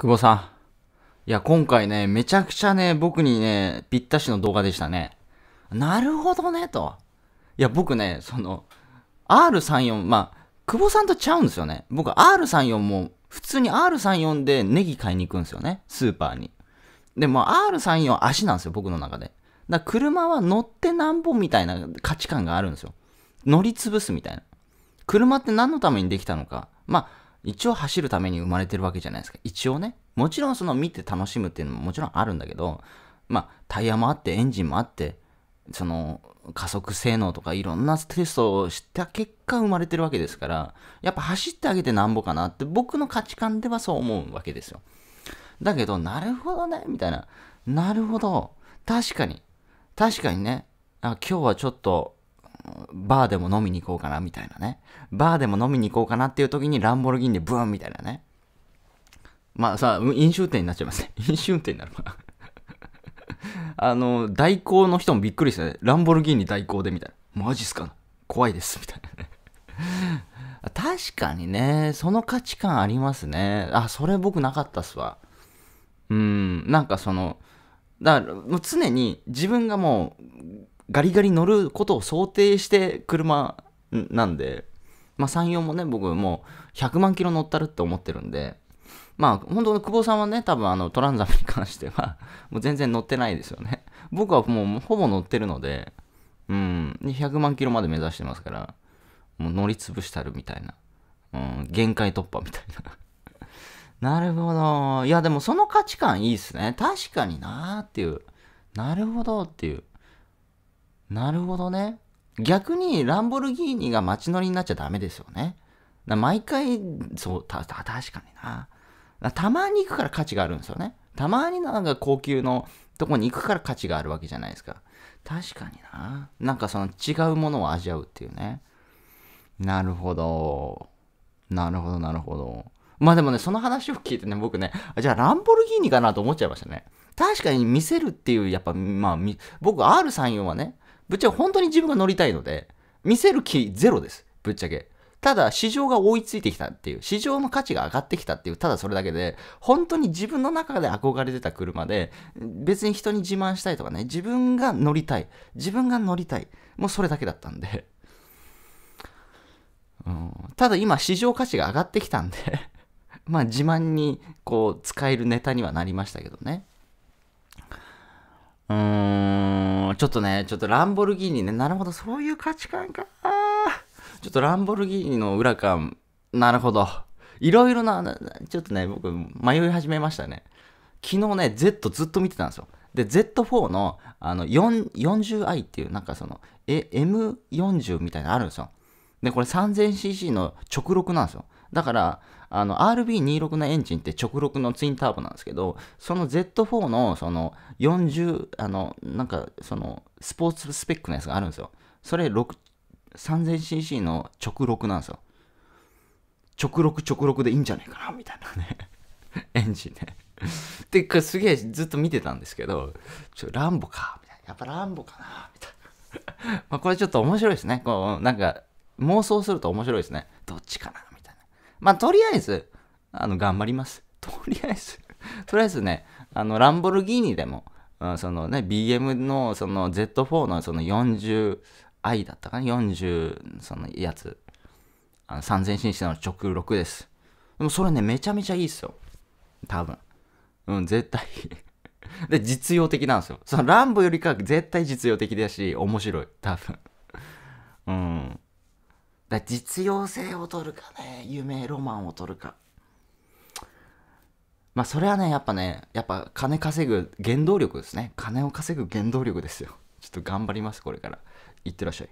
久保さん。いや、今回ね、めちゃくちゃね、僕にね、ぴったしの動画でしたね。なるほどね、と。いや、僕ね、その、R34、まあ、久保さんとちゃうんですよね。僕、R34 も、普通に R34 でネギ買いに行くんですよね。スーパーに。でも、R34 足なんですよ、僕の中で。だ車は乗ってなんぼみたいな価値観があるんですよ。乗り潰すみたいな。車って何のためにできたのか。まあ、一応走るために生まれてるわけじゃないですか。一応ね。もちろんその見て楽しむっていうのももちろんあるんだけど、まあ、タイヤもあって、エンジンもあって、その、加速性能とかいろんなテストをした結果生まれてるわけですから、やっぱ走ってあげてなんぼかなって僕の価値観ではそう思うわけですよ。だけど、なるほどね、みたいな。なるほど。確かに。確かにね。あ今日はちょっとバーでも飲みに行こうかなみたいなね。バーでも飲みに行こうかなっていう時にランボルギーニでブーンみたいなね。まあさ、飲酒運転になっちゃいますね。飲酒運転になるかな。あの、代行の人もびっくりしたね、ランボルギーニ代行でみたいな。マジっすか怖いです、みたいなね。確かにね、その価値観ありますね。あ、それ僕なかったっすわ。うん、なんかその、だから常に自分がもうガリガリ乗ることを想定して車なんで、まあ、34もね、僕もう100万キロ乗ったるって思ってるんで、まあ、本当の久保さんはね、多分あのトランザムに関しては、もう全然乗ってないですよね。僕はもうほぼ乗ってるので、うん、100万キロまで目指してますから、もう乗り潰したるみたいな。うん、限界突破みたいな。なるほど。いや、でもその価値観いいっすね。確かになーっていう。なるほどっていう。なるほどね。逆にランボルギーニが街乗りになっちゃダメですよね。毎回、そう、た、た、確かにな。たまに行くから価値があるんですよね。たまになんか高級のとこに行くから価値があるわけじゃないですか。確かにな。なんかその違うものを味わうっていうね。なるほど。なるほど、なるほど。まあでもね、その話を聞いてね、僕ね、じゃあランボルギーニかなと思っちゃいましたね。確かに見せるっていう、やっぱ、まあ、僕 R34 はね、ぶっちゃけ本当に自分が乗りたいので、見せる気ゼロです。ぶっちゃけ。ただ、市場が追いついてきたっていう、市場の価値が上がってきたっていう、ただそれだけで、本当に自分の中で憧れてた車で、別に人に自慢したいとかね、自分が乗りたい。自分が乗りたい。もうそれだけだったんで。うん、ただ今、市場価値が上がってきたんで まあ自慢にこう使えるネタにはなりましたけどね。ちょっとね、ちょっとランボルギーニね、なるほど、そういう価値観か。ちょっとランボルギーニの裏感、なるほど。いろいろな、ちょっとね、僕、迷い始めましたね。昨日ね、Z ずっと見てたんですよ。で、Z4 のあの 40i っていう、なんかその、M40 みたいなのあるんですよ。で、これ 3000cc の直録なんですよ。だから、あの、RB26 のエンジンって直六のツインターボなんですけど、その Z4 の、その、40、あの、なんか、その、スポーツスペックのやつがあるんですよ。それ、3000cc の直六なんですよ。直六直六でいいんじゃないかな、みたいなね。エンジンね。て か、すげえずっと見てたんですけど、ちょ、ランボか、みたいな。やっぱランボかな、みたいな。まあ、これちょっと面白いですね。こう、なんか、妄想すると面白いですね。どっちかなまあ、とりあえず、あの、頑張ります。とりあえずとりあえずね、あの、ランボルギーニでも、うん、そのね、BM のその Z4 のその 40i だったかな ?40、そのやつ。あの 3000cc の直6です。でもそれね、めちゃめちゃいいっすよ。多分。うん、絶対 で、実用的なんですよ。そのランボよりか絶対実用的だし、面白い。多分うん。だ実用性を取るかね、夢、ロマンを取るか。まあ、それはね、やっぱね、やっぱ金稼ぐ原動力ですね。金を稼ぐ原動力ですよ。ちょっと頑張ります、これから。いってらっしゃい。